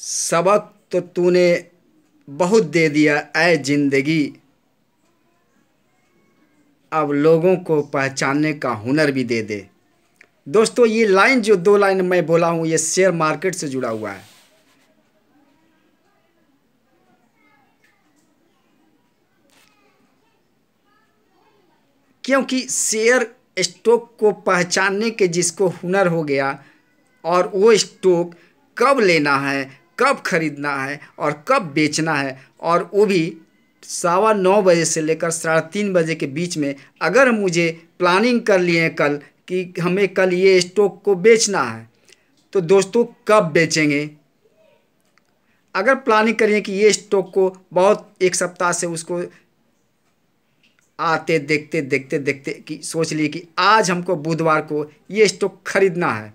सबक तो तूने बहुत दे दिया ऐ जिंदगी अब लोगों को पहचानने का हुनर भी दे दे दोस्तों ये लाइन जो दो लाइन मैं बोला हूँ ये शेयर मार्केट से जुड़ा हुआ है क्योंकि शेयर स्टॉक को पहचानने के जिसको हुनर हो गया और वो स्टॉक कब लेना है कब खरीदना है और कब बेचना है और वो भी सवा नौ बजे से लेकर साढ़े तीन बजे के बीच में अगर मुझे प्लानिंग कर लिए हैं कल कि हमें कल ये स्टॉक को बेचना है तो दोस्तों कब बेचेंगे अगर प्लानिंग करिए कि ये स्टॉक को बहुत एक सप्ताह से उसको आते देखते देखते देखते कि सोच लिए कि आज हमको बुधवार को ये स्टॉक खरीदना है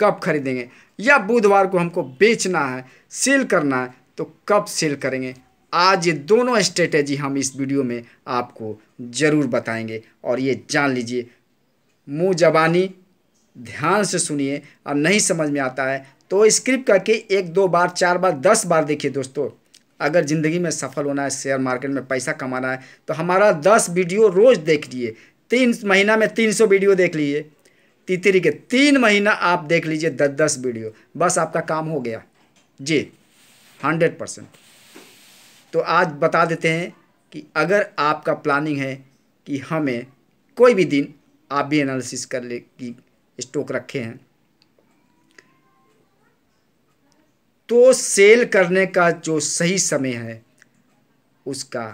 कब खरीदेंगे या बुधवार को हमको बेचना है सेल करना है तो कब सेल करेंगे आज ये दोनों स्ट्रेटेजी हम इस वीडियो में आपको ज़रूर बताएंगे और ये जान लीजिए मुँह जबानी ध्यान से सुनिए और नहीं समझ में आता है तो स्क्रिप्ट करके एक दो बार चार बार दस बार देखिए दोस्तों अगर ज़िंदगी में सफल होना है शेयर मार्केट में पैसा कमाना है तो हमारा दस वीडियो रोज़ देख लिए तीन महीना में तीन सौ वीडियो देख लीजिए तितरी के तीन महीना आप देख लीजिए दस दस वीडियो बस आपका काम हो गया जी हंड्रेड परसेंट तो आज बता देते हैं कि अगर आपका प्लानिंग है कि हमें कोई भी दिन आप भी एनालिसिस कर ले कि स्टॉक रखे हैं तो सेल करने का जो सही समय है उसका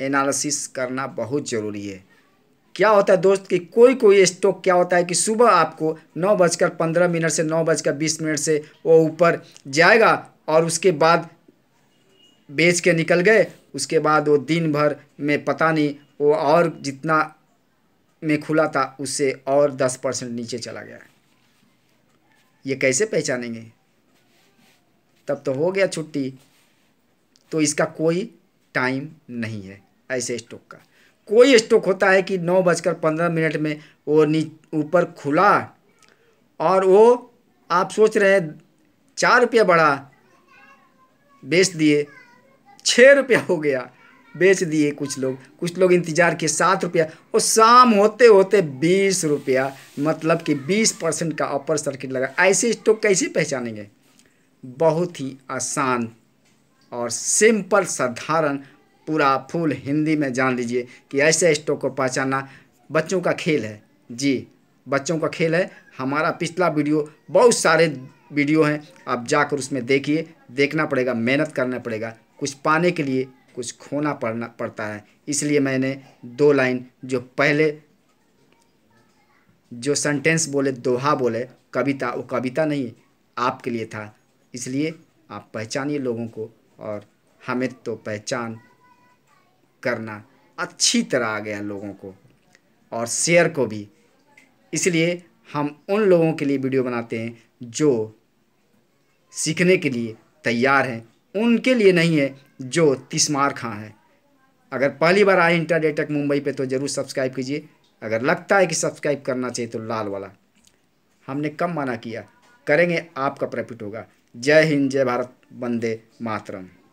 एनालिसिस करना बहुत ज़रूरी है क्या होता है दोस्त कि कोई कोई स्टॉक क्या होता है कि सुबह आपको नौ बजकर पंद्रह मिनट से नौ बजकर बीस मिनट से वो ऊपर जाएगा और उसके बाद बेच के निकल गए उसके बाद वो दिन भर में पता नहीं वो और जितना में खुला था उससे और दस परसेंट नीचे चला गया ये कैसे पहचानेंगे तब तो हो गया छुट्टी तो इसका कोई टाइम नहीं है ऐसे स्टॉक का कोई स्टॉक होता है कि नौ बजकर पंद्रह मिनट में वो नी ऊपर खुला और वो आप सोच रहे हैं चार रुपया बढ़ा बेच दिए छः रुपया हो गया बेच दिए कुछ लोग कुछ लोग इंतज़ार किए सात रुपया और शाम होते होते बीस रुपया मतलब कि बीस परसेंट का अपर सर्किट लगा ऐसे स्टॉक कैसे पहचानेंगे बहुत ही आसान और सिंपल साधारण पूरा फुल हिंदी में जान लीजिए कि ऐसे स्टॉक को पहचानना बच्चों का खेल है जी बच्चों का खेल है हमारा पिछला वीडियो बहुत सारे वीडियो हैं आप जाकर उसमें देखिए देखना पड़ेगा मेहनत करना पड़ेगा कुछ पाने के लिए कुछ खोना पड़ना पड़ता है इसलिए मैंने दो लाइन जो पहले जो सेंटेंस बोले दोहा बोले कविता वो कविता नहीं आपके लिए था इसलिए आप पहचानिए लोगों को और हमें तो पहचान करना अच्छी तरह आ गया लोगों को और शेयर को भी इसलिए हम उन लोगों के लिए वीडियो बनाते हैं जो सीखने के लिए तैयार हैं उनके लिए नहीं है जो तिस्मार खां हैं अगर पहली बार आए इंटरडे मुंबई पे तो ज़रूर सब्सक्राइब कीजिए अगर लगता है कि सब्सक्राइब करना चाहिए तो लाल वाला हमने कम मना किया करेंगे आपका प्रॉफिट होगा जय हिंद जय भारत वंदे मातरम